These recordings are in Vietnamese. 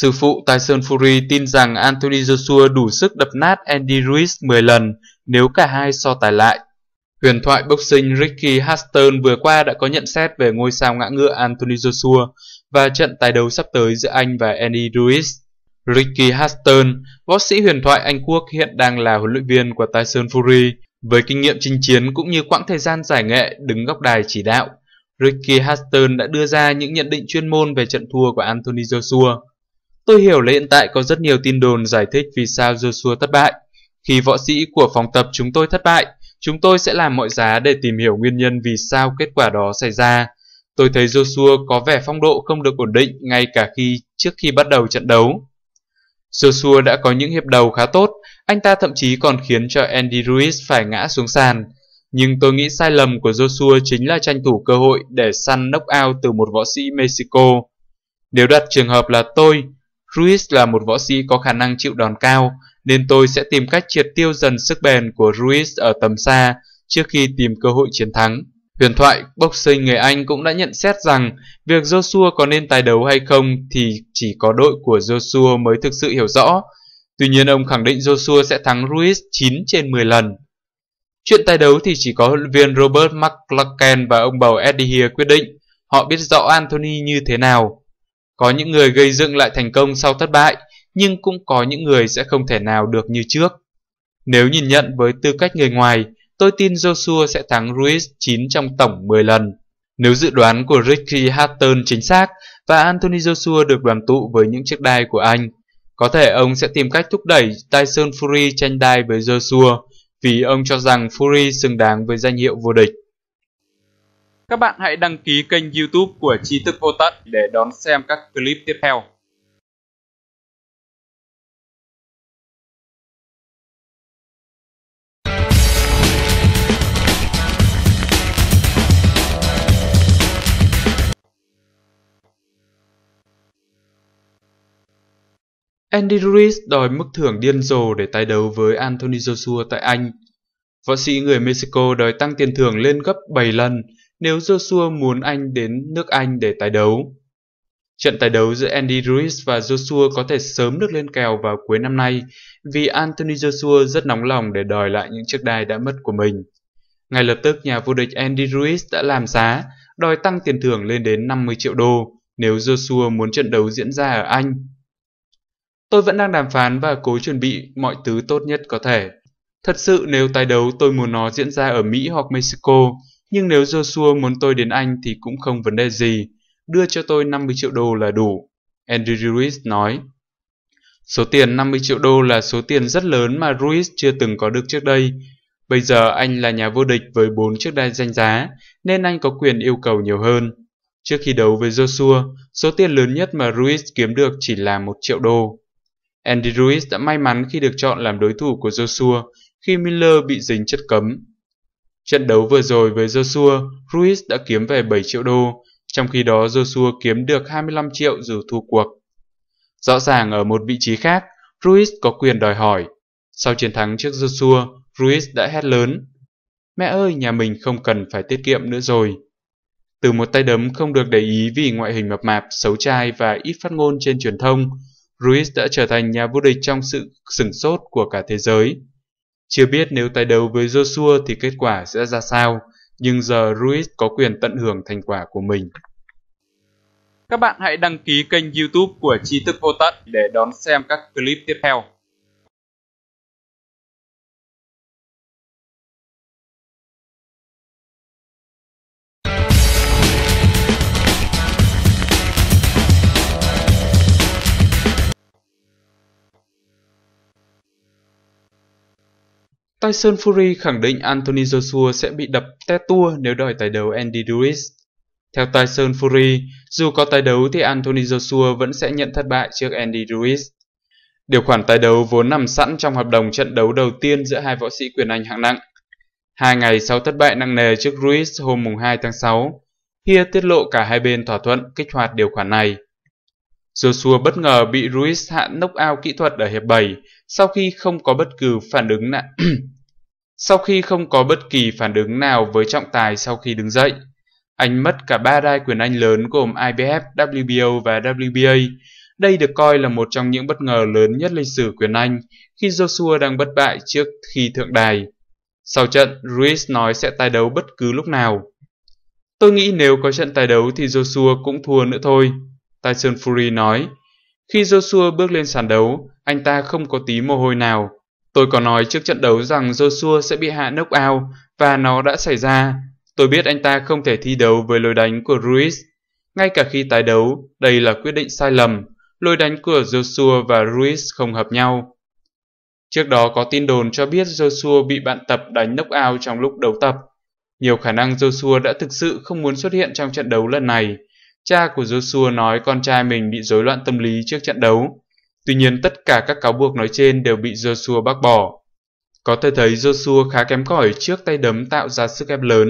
Sư phụ Tyson Fury tin rằng Anthony Joshua đủ sức đập nát Andy Ruiz 10 lần nếu cả hai so tài lại. Huyền thoại boxing Ricky Huston vừa qua đã có nhận xét về ngôi sao ngã ngựa Anthony Joshua và trận tài đấu sắp tới giữa anh và Andy Ruiz. Ricky Huston, võ sĩ huyền thoại Anh Quốc hiện đang là huấn luyện viên của Tyson Fury, với kinh nghiệm chinh chiến cũng như quãng thời gian giải nghệ đứng góc đài chỉ đạo. Ricky Huston đã đưa ra những nhận định chuyên môn về trận thua của Anthony Joshua. Tôi hiểu là hiện tại có rất nhiều tin đồn giải thích vì sao Joshua thất bại. Khi võ sĩ của phòng tập chúng tôi thất bại, chúng tôi sẽ làm mọi giá để tìm hiểu nguyên nhân vì sao kết quả đó xảy ra. Tôi thấy Joshua có vẻ phong độ không được ổn định ngay cả khi trước khi bắt đầu trận đấu. Joshua đã có những hiệp đầu khá tốt, anh ta thậm chí còn khiến cho Andy Ruiz phải ngã xuống sàn. Nhưng tôi nghĩ sai lầm của Joshua chính là tranh thủ cơ hội để săn knock out từ một võ sĩ Mexico. Nếu đặt trường hợp là tôi, Ruiz là một võ sĩ có khả năng chịu đòn cao, nên tôi sẽ tìm cách triệt tiêu dần sức bền của Ruiz ở tầm xa trước khi tìm cơ hội chiến thắng. Huyền thoại boxing người Anh cũng đã nhận xét rằng việc Joshua có nên tài đấu hay không thì chỉ có đội của Joshua mới thực sự hiểu rõ. Tuy nhiên ông khẳng định Joshua sẽ thắng Ruiz 9 trên 10 lần. Chuyện tài đấu thì chỉ có huấn viên Robert McClarken và ông bầu Eddie Hear quyết định. Họ biết rõ Anthony như thế nào. Có những người gây dựng lại thành công sau thất bại, nhưng cũng có những người sẽ không thể nào được như trước. Nếu nhìn nhận với tư cách người ngoài, tôi tin Joshua sẽ thắng Ruiz 9 trong tổng 10 lần. Nếu dự đoán của Ricky Hatton chính xác và Anthony Joshua được đoàn tụ với những chiếc đai của anh, có thể ông sẽ tìm cách thúc đẩy Tyson Fury tranh đai với Joshua vì ông cho rằng Fury xứng đáng với danh hiệu vô địch. Các bạn hãy đăng ký kênh youtube của Trí Thức Vô Tận để đón xem các clip tiếp theo. Andy Ruiz đòi mức thưởng điên rồ để tái đấu với Anthony Joshua tại Anh. Võ sĩ người Mexico đòi tăng tiền thưởng lên gấp 7 lần nếu Joshua muốn Anh đến nước Anh để tái đấu. Trận tái đấu giữa Andy Ruiz và Joshua có thể sớm được lên kèo vào cuối năm nay vì Anthony Joshua rất nóng lòng để đòi lại những chiếc đai đã mất của mình. Ngay lập tức nhà vô địch Andy Ruiz đã làm giá, đòi tăng tiền thưởng lên đến 50 triệu đô nếu Joshua muốn trận đấu diễn ra ở Anh. Tôi vẫn đang đàm phán và cố chuẩn bị mọi thứ tốt nhất có thể. Thật sự nếu tái đấu tôi muốn nó diễn ra ở Mỹ hoặc Mexico, nhưng nếu Joshua muốn tôi đến Anh thì cũng không vấn đề gì, đưa cho tôi 50 triệu đô là đủ, Andrew Ruiz nói. Số tiền 50 triệu đô là số tiền rất lớn mà Ruiz chưa từng có được trước đây. Bây giờ anh là nhà vô địch với 4 chiếc đai danh giá, nên anh có quyền yêu cầu nhiều hơn. Trước khi đấu với Joshua, số tiền lớn nhất mà Ruiz kiếm được chỉ là 1 triệu đô. Andy Ruiz đã may mắn khi được chọn làm đối thủ của Joshua khi Miller bị dính chất cấm Trận đấu vừa rồi với Joshua, Ruiz đã kiếm về 7 triệu đô, trong khi đó Joshua kiếm được 25 triệu dù thua cuộc. Rõ ràng ở một vị trí khác, Ruiz có quyền đòi hỏi. Sau chiến thắng trước Joshua, Ruiz đã hét lớn. Mẹ ơi, nhà mình không cần phải tiết kiệm nữa rồi. Từ một tay đấm không được để ý vì ngoại hình mập mạp, xấu trai và ít phát ngôn trên truyền thông, Ruiz đã trở thành nhà vô địch trong sự sửng sốt của cả thế giới. Chưa biết nếu tay đấu với Joshua thì kết quả sẽ ra sao, nhưng giờ Ruiz có quyền tận hưởng thành quả của mình. Các bạn hãy đăng ký kênh youtube của Tri Thức Vô Tận để đón xem các clip tiếp theo. Tyson Fury khẳng định Anthony Joshua sẽ bị đập té tua nếu đòi tài đấu Andy Ruiz. Theo Tyson Fury, dù có tài đấu thì Anthony Joshua vẫn sẽ nhận thất bại trước Andy Ruiz. Điều khoản tài đấu vốn nằm sẵn trong hợp đồng trận đấu đầu tiên giữa hai võ sĩ quyền Anh hạng nặng. Hai ngày sau thất bại nặng nề trước Ruiz hôm 2 tháng 6, Hia tiết lộ cả hai bên thỏa thuận kích hoạt điều khoản này. Joshua bất ngờ bị Ruiz hạ knock out kỹ thuật ở hiệp 7 sau khi không có bất cứ phản ứng nào Sau khi không có bất kỳ phản ứng nào với trọng tài sau khi đứng dậy, anh mất cả ba đai quyền Anh lớn gồm IBF, WBO và WBA. Đây được coi là một trong những bất ngờ lớn nhất lịch sử quyền Anh khi Joshua đang bất bại trước khi thượng đài. Sau trận, Ruiz nói sẽ tái đấu bất cứ lúc nào. Tôi nghĩ nếu có trận tái đấu thì Joshua cũng thua nữa thôi, Tyson Fury nói. Khi Joshua bước lên sàn đấu, anh ta không có tí mồ hôi nào. Tôi có nói trước trận đấu rằng Joshua sẽ bị hạ knock out và nó đã xảy ra. Tôi biết anh ta không thể thi đấu với lối đánh của Ruiz. Ngay cả khi tái đấu, đây là quyết định sai lầm. Lối đánh của Joshua và Ruiz không hợp nhau. Trước đó có tin đồn cho biết Joshua bị bạn tập đánh knock out trong lúc đấu tập. Nhiều khả năng Joshua đã thực sự không muốn xuất hiện trong trận đấu lần này. Cha của Joshua nói con trai mình bị rối loạn tâm lý trước trận đấu. Tuy nhiên tất cả các cáo buộc nói trên đều bị Joshua bác bỏ. Có thể thấy Joshua khá kém cỏi trước tay đấm tạo ra sức ép lớn.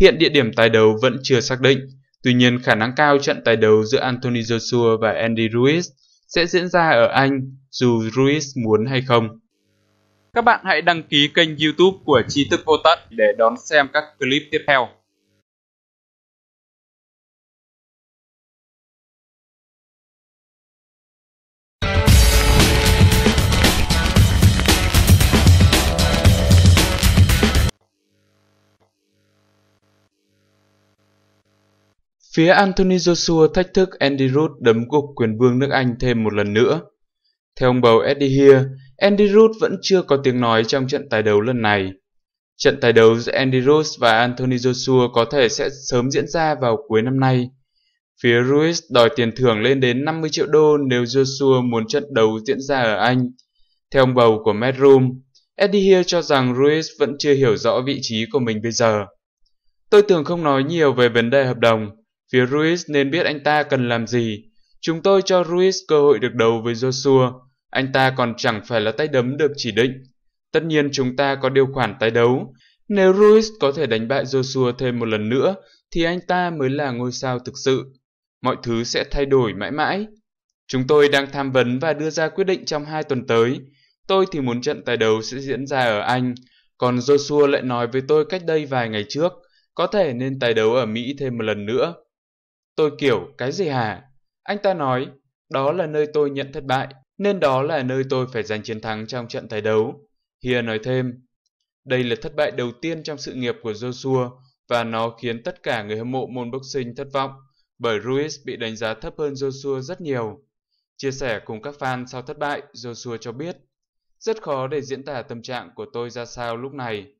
Hiện địa điểm tài đấu vẫn chưa xác định, tuy nhiên khả năng cao trận tài đấu giữa Anthony Joshua và Andy Ruiz sẽ diễn ra ở Anh dù Ruiz muốn hay không. Các bạn hãy đăng ký kênh youtube của Trí Thức Vô Tận để đón xem các clip tiếp theo. Phía Anthony Joshua thách thức Andy Rudd đấm gục quyền vương nước Anh thêm một lần nữa. Theo ông bầu Eddie Hear, Andy Rudd vẫn chưa có tiếng nói trong trận tài đấu lần này. Trận tài đấu giữa Andy Ruiz và Anthony Joshua có thể sẽ sớm diễn ra vào cuối năm nay. Phía Ruiz đòi tiền thưởng lên đến 50 triệu đô nếu Joshua muốn trận đấu diễn ra ở Anh. Theo ông bầu của Medroom, Eddie Hear cho rằng Ruiz vẫn chưa hiểu rõ vị trí của mình bây giờ. Tôi tưởng không nói nhiều về vấn đề hợp đồng, Phía Ruiz nên biết anh ta cần làm gì. Chúng tôi cho Ruiz cơ hội được đấu với Joshua. Anh ta còn chẳng phải là tay đấm được chỉ định. Tất nhiên chúng ta có điều khoản tái đấu. Nếu Ruiz có thể đánh bại Joshua thêm một lần nữa, thì anh ta mới là ngôi sao thực sự. Mọi thứ sẽ thay đổi mãi mãi. Chúng tôi đang tham vấn và đưa ra quyết định trong hai tuần tới. Tôi thì muốn trận tái đấu sẽ diễn ra ở Anh, còn Joshua lại nói với tôi cách đây vài ngày trước, có thể nên tái đấu ở Mỹ thêm một lần nữa. Tôi kiểu cái gì hả? Anh ta nói, đó là nơi tôi nhận thất bại, nên đó là nơi tôi phải giành chiến thắng trong trận tái đấu. Hia nói thêm, đây là thất bại đầu tiên trong sự nghiệp của Joshua và nó khiến tất cả người hâm mộ môn boxing thất vọng bởi Ruiz bị đánh giá thấp hơn Joshua rất nhiều. Chia sẻ cùng các fan sau thất bại, Joshua cho biết, rất khó để diễn tả tâm trạng của tôi ra sao lúc này.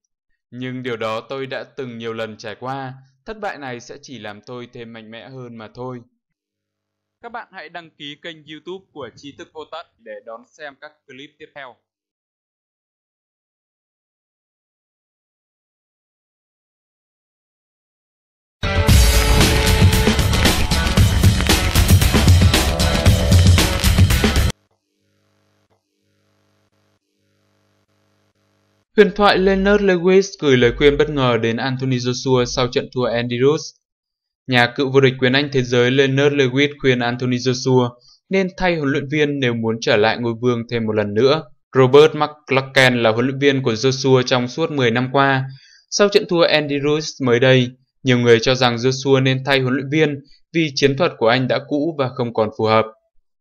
Nhưng điều đó tôi đã từng nhiều lần trải qua Thất bại này sẽ chỉ làm tôi thêm mạnh mẽ hơn mà thôi. Các bạn hãy đăng ký kênh youtube của Tri Thức Vô Tận để đón xem các clip tiếp theo. Huyền thoại Leonard Lewis gửi lời khuyên bất ngờ đến Anthony Joshua sau trận thua Andy Rush. Nhà cựu vô địch quyền Anh thế giới Leonard Lewis khuyên Anthony Joshua nên thay huấn luyện viên nếu muốn trở lại ngôi vương thêm một lần nữa. Robert McClacken là huấn luyện viên của Joshua trong suốt 10 năm qua. Sau trận thua Andy Rush mới đây, nhiều người cho rằng Joshua nên thay huấn luyện viên vì chiến thuật của anh đã cũ và không còn phù hợp.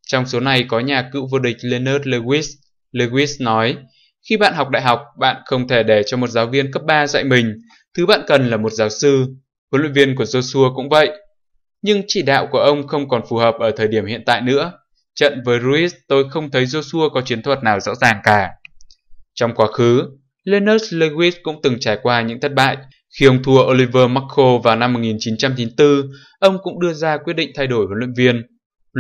Trong số này có nhà cựu vô địch Leonard Lewis. Lewis nói, khi bạn học đại học, bạn không thể để cho một giáo viên cấp 3 dạy mình, thứ bạn cần là một giáo sư. Huấn luyện viên của Joshua cũng vậy. Nhưng chỉ đạo của ông không còn phù hợp ở thời điểm hiện tại nữa. Trận với Ruiz tôi không thấy Joshua có chiến thuật nào rõ ràng cả. Trong quá khứ, Lennox Lewis cũng từng trải qua những thất bại. Khi ông thua Oliver Marco vào năm 1994, ông cũng đưa ra quyết định thay đổi huấn luyện viên. Huấn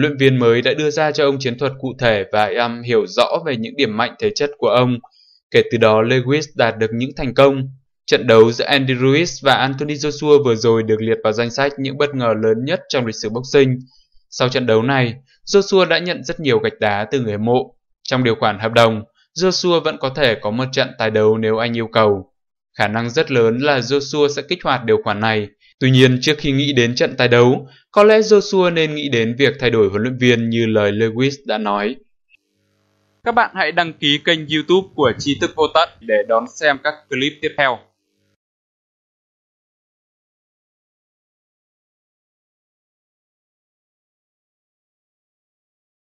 luyện viên mới đã đưa ra cho ông chiến thuật cụ thể và em hiểu rõ về những điểm mạnh thể chất của ông – Kể từ đó Lewis đạt được những thành công. Trận đấu giữa Andy Ruiz và Anthony Joshua vừa rồi được liệt vào danh sách những bất ngờ lớn nhất trong lịch sử boxing. Sau trận đấu này, Joshua đã nhận rất nhiều gạch đá từ người hâm mộ. Trong điều khoản hợp đồng, Joshua vẫn có thể có một trận tái đấu nếu anh yêu cầu. Khả năng rất lớn là Joshua sẽ kích hoạt điều khoản này. Tuy nhiên, trước khi nghĩ đến trận tái đấu, có lẽ Joshua nên nghĩ đến việc thay đổi huấn luyện viên như lời Lewis đã nói. Các bạn hãy đăng ký kênh youtube của Tri Thức Vô Tận để đón xem các clip tiếp theo.